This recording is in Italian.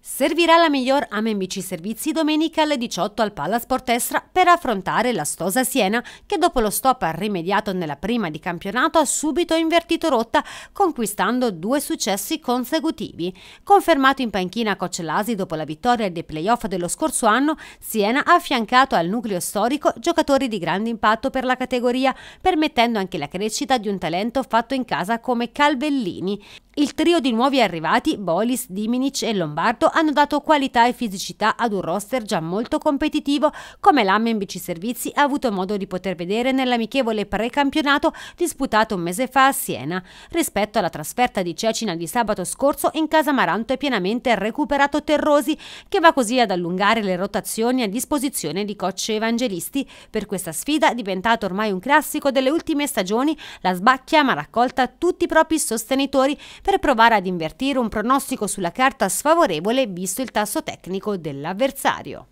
Servirà la miglior AMMC Servizi domenica alle 18 al Palla Sportestra per affrontare la Stosa Siena che dopo lo stop rimediato nella prima di campionato ha subito invertito rotta conquistando due successi consecutivi. Confermato in panchina Coccellasi dopo la vittoria dei playoff dello scorso anno, Siena ha affiancato al nucleo storico giocatori di grande impatto per la categoria permettendo anche la crescita di un talento fatto in casa come Calvellini. Il trio di nuovi arrivati, Bolis, Diminic e Lombardo, hanno dato qualità e fisicità ad un roster già molto competitivo, come l'AMA BC Servizi ha avuto modo di poter vedere nell'amichevole precampionato disputato un mese fa a Siena. Rispetto alla trasferta di Cecina di sabato scorso, in casa Maranto è pienamente recuperato Terrosi, che va così ad allungare le rotazioni a disposizione di coach evangelisti. Per questa sfida, diventato ormai un classico delle ultime stagioni, la Sbacchia ma raccolta tutti i propri sostenitori per provare ad invertire un pronostico sulla carta sfavorevole visto il tasso tecnico dell'avversario.